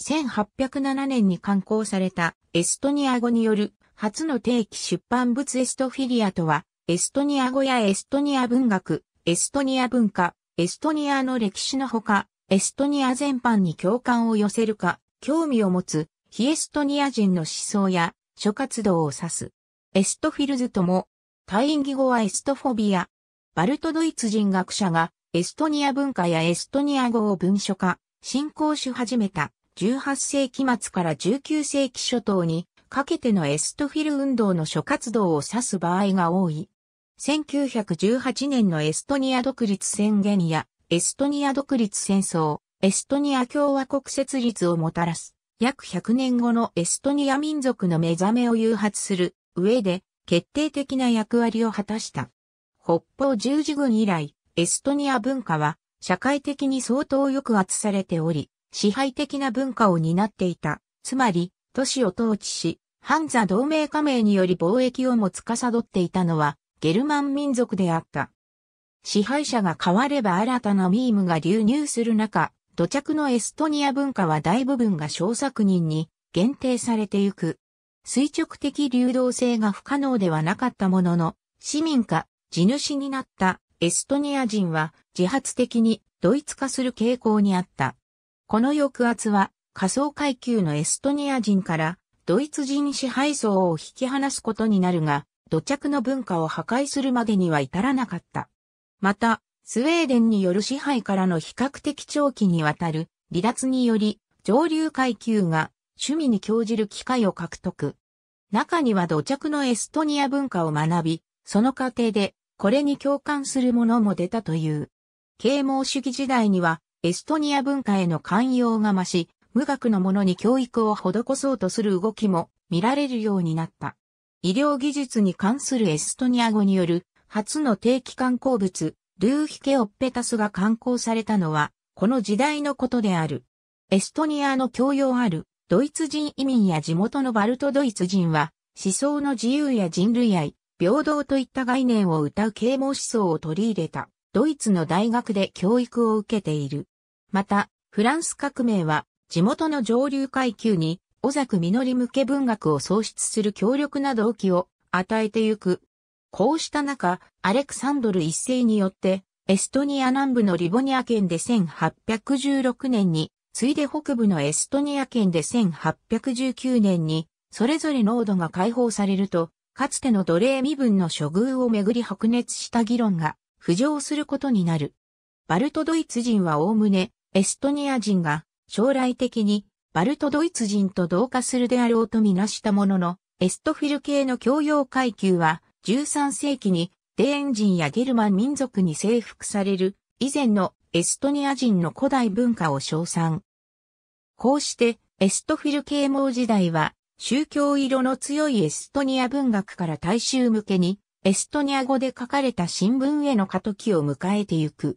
1807年に刊行されたエストニア語による初の定期出版物エストフィリアとは、エストニア語やエストニア文学、エストニア文化、エストニアの歴史のほか、エストニア全般に共感を寄せるか、興味を持つ、非エストニア人の思想や、諸活動を指す。エストフィルズとも、対義語はエストフォビア。バルトドイツ人学者が、エストニア文化やエストニア語を文書化、進行し始めた。18世紀末から19世紀初頭にかけてのエストフィル運動の諸活動を指す場合が多い。1918年のエストニア独立宣言やエストニア独立戦争、エストニア共和国設立をもたらす、約100年後のエストニア民族の目覚めを誘発する上で決定的な役割を果たした。北方十字軍以来、エストニア文化は社会的に相当抑圧されており、支配的な文化を担っていた。つまり、都市を統治し、ハンザ同盟加盟により貿易をも司っていたのは、ゲルマン民族であった。支配者が変われば新たなミームが流入する中、土着のエストニア文化は大部分が小作人に限定されてゆく。垂直的流動性が不可能ではなかったものの、市民化、地主になったエストニア人は自発的にドイツ化する傾向にあった。この抑圧は、仮想階級のエストニア人からドイツ人支配層を引き離すことになるが、土着の文化を破壊するまでには至らなかった。また、スウェーデンによる支配からの比較的長期にわたる離脱により、上流階級が趣味に興じる機会を獲得。中には土着のエストニア文化を学び、その過程でこれに共感する者も出たという。啓蒙主義時代にはエストニア文化への寛容が増し、無学の者に教育を施そうとする動きも見られるようになった。医療技術に関するエストニア語による初の定期観光物、ルーヒケ・オッペタスが刊行されたのは、この時代のことである。エストニアの教養ある、ドイツ人移民や地元のバルトドイツ人は、思想の自由や人類愛、平等といった概念を謳う啓蒙思想を取り入れた、ドイツの大学で教育を受けている。また、フランス革命は、地元の上流階級に、小作実向け文学を創出する協力な動機を与えてゆく。こうした中、アレクサンドル一世によって、エストニア南部のリボニア県で1816年に、ついで北部のエストニア県で1819年に、それぞれ濃度が解放されると、かつての奴隷身分の処遇をめぐり白熱した議論が浮上することになる。バルトドイツ人はおおむねエストニア人が将来的にバルトドイツ人と同化するであろうとみなしたものの、エストフィル系の教養階級は13世紀にデーン人やゲルマン民族に征服される以前のエストニア人の古代文化を称賛。こうしてエストフィル啓蒙時代は宗教色の強いエストニア文学から大衆向けにエストニア語で書かれた新聞への過渡期を迎えてゆく。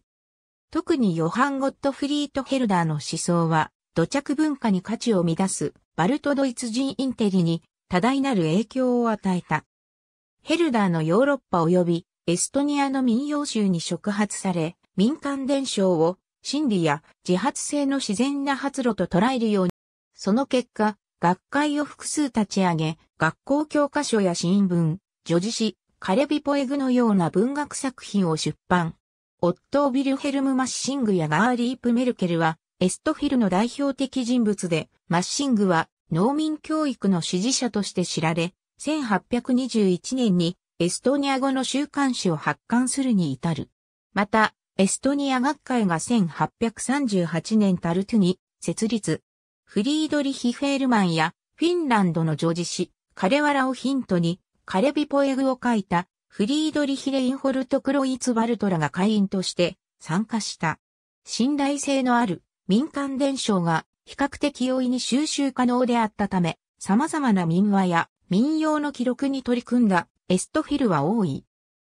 特にヨハン・ゴットフリート・ヘルダーの思想は、土着文化に価値を乱すバルトドイツ人インテリに多大なる影響を与えた。ヘルダーのヨーロッパ及びエストニアの民謡集に触発され、民間伝承を真理や自発性の自然な発露と捉えるように、その結果、学会を複数立ち上げ、学校教科書や新聞、叙事詩、カレビポエグのような文学作品を出版。オットー・ビルヘルム・マッシングやガーリープ・メルケルは、エストフィルの代表的人物で、マッシングは農民教育の支持者として知られ、1821年にエストニア語の週刊誌を発刊するに至る。また、エストニア学会が1838年タルトゥに設立。フリードリヒ・フェールマンやフィンランドの女児誌、カレワラをヒントに、カレビポエグを書いたフリードリヒ・レインホルト・クロイツ・ワルトラが会員として参加した。信頼性のある民間伝承が比較的容易に収集可能であったため、様々な民話や民謡の記録に取り組んだエストフィルは多い。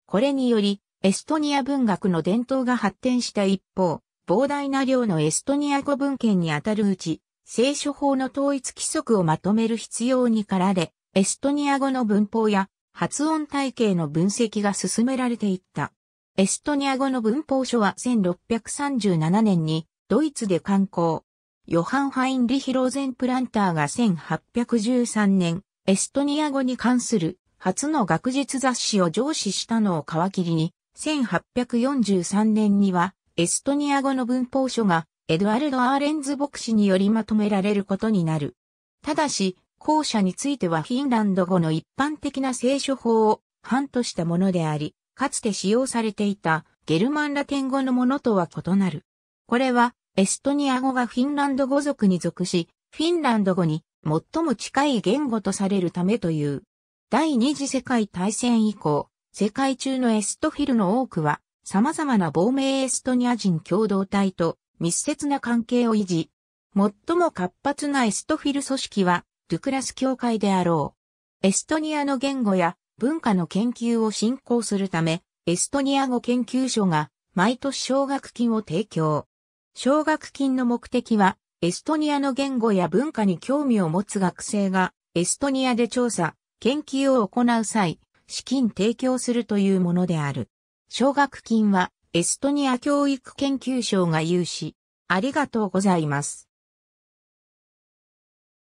これにより、エストニア文学の伝統が発展した一方、膨大な量のエストニア語文献にあたるうち、聖書法の統一規則をまとめる必要にかられ、エストニア語の文法や発音体系の分析が進められていった。エストニア語の文法書は1637年にドイツで刊行。ヨハン・ハインリヒ・ローゼンプランターが1813年、エストニア語に関する初の学術雑誌を上司したのを皮切りに、1843年にはエストニア語の文法書がエドワルド・アーレンズ牧師によりまとめられることになる。ただし、後者についてはフィンランド語の一般的な聖書法を反としたものであり、かつて使用されていたゲルマンラテン語のものとは異なる。これはエストニア語がフィンランド語族に属し、フィンランド語に最も近い言語とされるためという。第二次世界大戦以降、世界中のエストフィルの多くは様々な亡命エストニア人共同体と密接な関係を維持。最も活発なエストフィル組織はゥクラス教会であろう。エストニアの言語や文化の研究を進行するため、エストニア語研究所が毎年奨学金を提供。奨学金の目的は、エストニアの言語や文化に興味を持つ学生が、エストニアで調査、研究を行う際、資金提供するというものである。奨学金は、エストニア教育研究省が有し、ありがとうございます。